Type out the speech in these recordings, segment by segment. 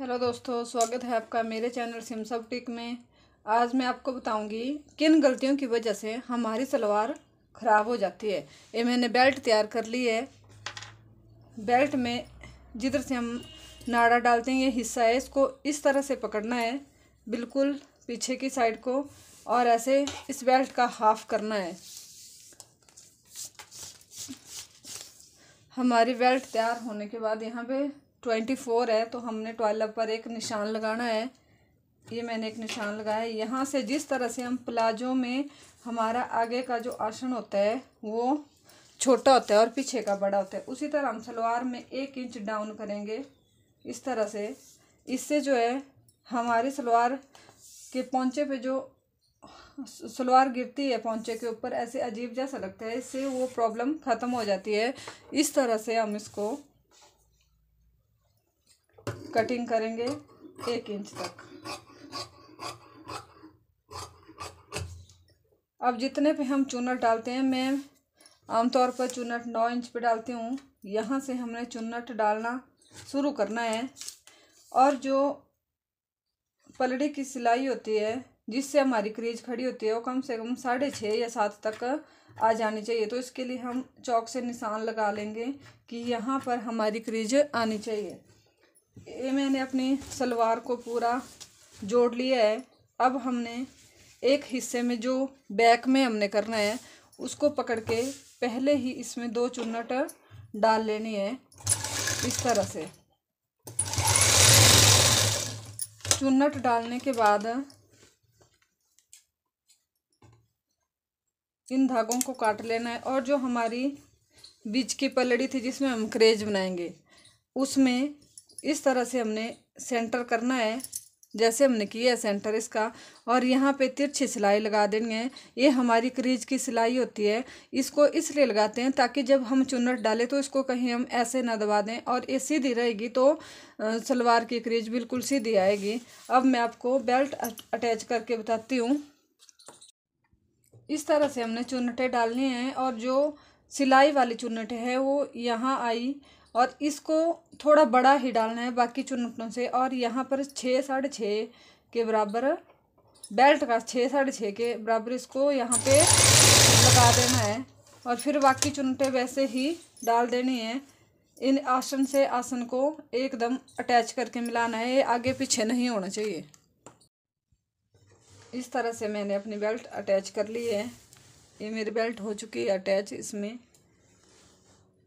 hello दोस्तों स्वागत है आपका मेरे चैनल सिमसब टिक में आज मैं आपको बताऊंगी किन गलतियों की वजह से हमारी सलवार ख़राब हो जाती है ये मैंने बेल्ट तैयार कर ली है बेल्ट में जिधर से हम नाड़ा डालते हैं ये हिस्सा है इसको इस तरह से पकड़ना है बिल्कुल पीछे की साइड को और ऐसे इस बेल्ट का हाफ करना है हमारी बेल्ट तैयार होने के बाद यहाँ पर ट्वेंटी फोर है तो हमने ट्वेल्व पर एक निशान लगाना है ये मैंने एक निशान लगाया है यहाँ से जिस तरह से हम प्लाजो में हमारा आगे का जो आसन होता है वो छोटा होता है और पीछे का बड़ा होता है उसी तरह हम सलवार में एक इंच डाउन करेंगे इस तरह से इससे जो है हमारी सलवार के पौचे पे जो सलवार गिरती है पौचे के ऊपर ऐसे अजीब जैसा लगता है इससे वो प्रॉब्लम ख़त्म हो जाती है इस तरह से हम इसको कटिंग करेंगे एक इंच तक अब जितने पे हम चुनट डालते हैं मैं आमतौर पर चुनट नौ इंच पे डालती हूँ यहाँ से हमने चुनट डालना शुरू करना है और जो पलड़ी की सिलाई होती है जिससे हमारी क्रीज खड़ी होती है वो कम से कम साढ़े छः या सात तक आ जानी चाहिए तो इसके लिए हम चौक से निशान लगा लेंगे कि यहाँ पर हमारी क्रीज आनी चाहिए ये मैंने अपनी सलवार को पूरा जोड़ लिया है अब हमने एक हिस्से में जो बैक में हमने करना है उसको पकड़ के पहले ही इसमें दो चुन्नट डाल लेनी है इस तरह से चुन्नट डालने के बाद इन धागों को काट लेना है और जो हमारी बीच की पलड़ी थी जिसमें हम क्रेज बनाएंगे उसमें इस तरह से हमने सेंटर करना है जैसे हमने किया सेंटर इसका और यहाँ पे तिरछी सिलाई लगा देनी है ये हमारी क्रीज की सिलाई होती है इसको इसलिए लगाते हैं ताकि जब हम चुनट डालें तो इसको कहीं हम ऐसे ना दबा दें और ये सीधी रहेगी तो सलवार की क्रीज बिल्कुल सीधी आएगी अब मैं आपको बेल्ट अटैच करके बताती हूँ इस तरह से हमने चुनटें डालनी हैं और जो सिलाई वाली चुनटें हैं वो यहाँ आई और इसको थोड़ा बड़ा ही डालना है बाकी चुनटों से और यहाँ पर छः साढ़े छः के बराबर बेल्ट का छः साढ़े छः के बराबर इसको यहाँ पे लगा देना है और फिर बाकी चुनटे वैसे ही डाल देनी है इन आसन से आसन को एकदम अटैच करके मिलाना है ये आगे पीछे नहीं होना चाहिए इस तरह से मैंने अपनी बेल्ट अटैच कर ली है ये मेरी बेल्ट हो चुकी है अटैच इसमें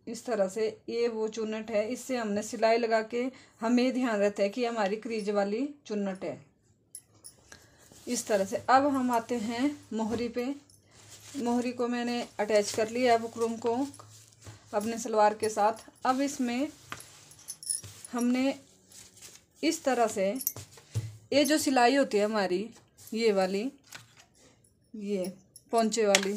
इस तरह से ये वो चुनट है इससे हमने सिलाई लगा के हमें ध्यान रहता है कि हमारी क्रीज वाली चुनट है इस तरह से अब हम आते हैं मोहरी पे मोहरी को मैंने अटैच कर लिया है बुकरूम को अपने सलवार के साथ अब इसमें हमने इस तरह से ये जो सिलाई होती है हमारी ये वाली ये पोंचे वाली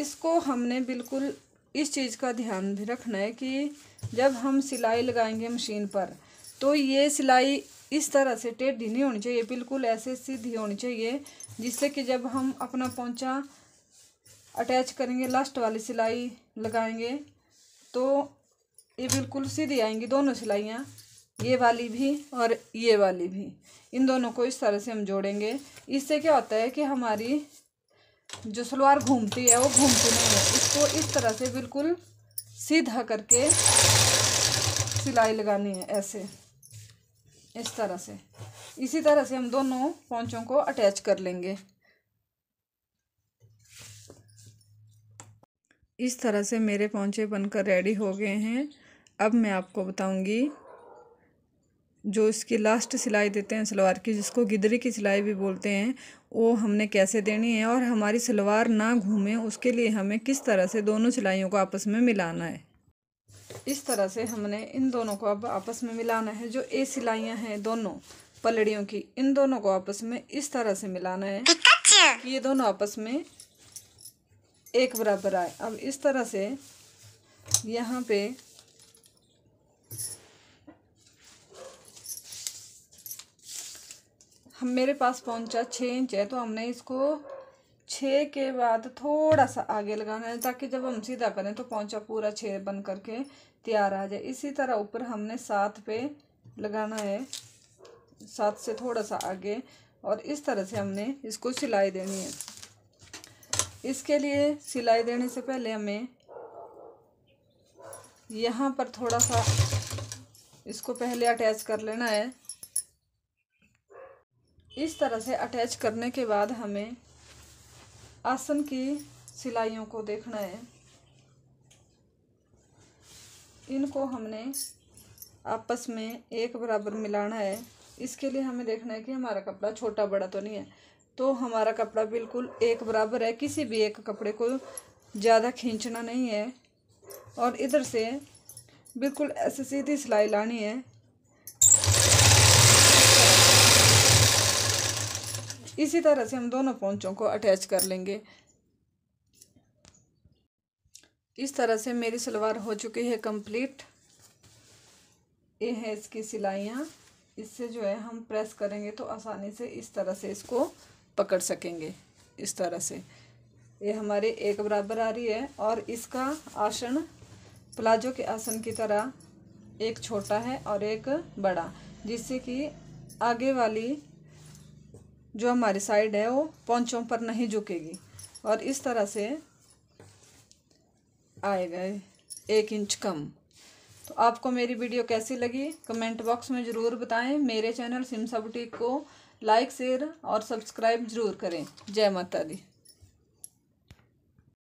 इसको हमने बिल्कुल इस चीज़ का ध्यान भी रखना है कि जब हम सिलाई लगाएंगे मशीन पर तो ये सिलाई इस तरह से टेढ़ी नहीं होनी चाहिए बिल्कुल ऐसे सीधी होनी चाहिए जिससे कि जब हम अपना पोंचा अटैच करेंगे लास्ट वाली सिलाई लगाएंगे तो ये बिल्कुल सीधी आएंगी दोनों सिलाइयाँ ये वाली भी और ये वाली भी इन दोनों को इस तरह से हम जोड़ेंगे इससे क्या होता है कि हमारी जो सलवार घूमती है वो घूमती नहीं है इसको इस तरह से बिल्कुल सीधा करके सिलाई लगानी है ऐसे इस तरह से इसी तरह से हम दोनों पौचों को अटैच कर लेंगे इस तरह से मेरे पौचे बनकर रेडी हो गए हैं अब मैं आपको बताऊंगी जो इसकी लास्ट सिलाई देते हैं सलवार की जिसको गिदरी की सिलाई भी बोलते हैं वो हमने कैसे देनी है और हमारी सलवार ना घूमे उसके लिए हमें किस तरह से दोनों सिलाइयों को आपस में मिलाना है इस तरह से हमने इन दोनों को अब आपस में मिलाना है जो ए सिलाइयाँ हैं दोनों पलड़ियों की इन दोनों को आपस में इस तरह से मिलाना है ये दोनों आपस में एक बराबर आए अब इस तरह से यहाँ पे हम मेरे पास पहुंचा छः इंच है तो हमने इसको छः के बाद थोड़ा सा आगे लगाना है ताकि जब हम सीधा करें तो पहुंचा पूरा छः बन करके तैयार आ जाए इसी तरह ऊपर हमने सात पे लगाना है सात से थोड़ा सा आगे और इस तरह से हमने इसको सिलाई देनी है इसके लिए सिलाई देने से पहले हमें यहाँ पर थोड़ा सा इसको पहले अटैच कर लेना है इस तरह से अटैच करने के बाद हमें आसन की सिलाइयों को देखना है इनको हमने आपस में एक बराबर मिलाना है इसके लिए हमें देखना है कि हमारा कपड़ा छोटा बड़ा तो नहीं है तो हमारा कपड़ा बिल्कुल एक बराबर है किसी भी एक कपड़े को ज़्यादा खींचना नहीं है और इधर से बिल्कुल ऐसे सीधी सिलाई लानी है इसी तरह से हम दोनों पोंचों को अटैच कर लेंगे इस तरह से मेरी सलवार हो चुकी है कंप्लीट ये है इसकी सिलाइयाँ इससे जो है हम प्रेस करेंगे तो आसानी से इस तरह से इसको पकड़ सकेंगे इस तरह से ये हमारे एक बराबर आ रही है और इसका आसन प्लाजो के आसन की तरह एक छोटा है और एक बड़ा जिससे कि आगे वाली जो हमारी साइड है वो पौचों पर नहीं झुकेगी और इस तरह से आएगा एक इंच कम तो आपको मेरी वीडियो कैसी लगी कमेंट बॉक्स में ज़रूर बताएं मेरे चैनल सिमसा बुटीक को लाइक शेयर और सब्सक्राइब जरूर करें जय माता दी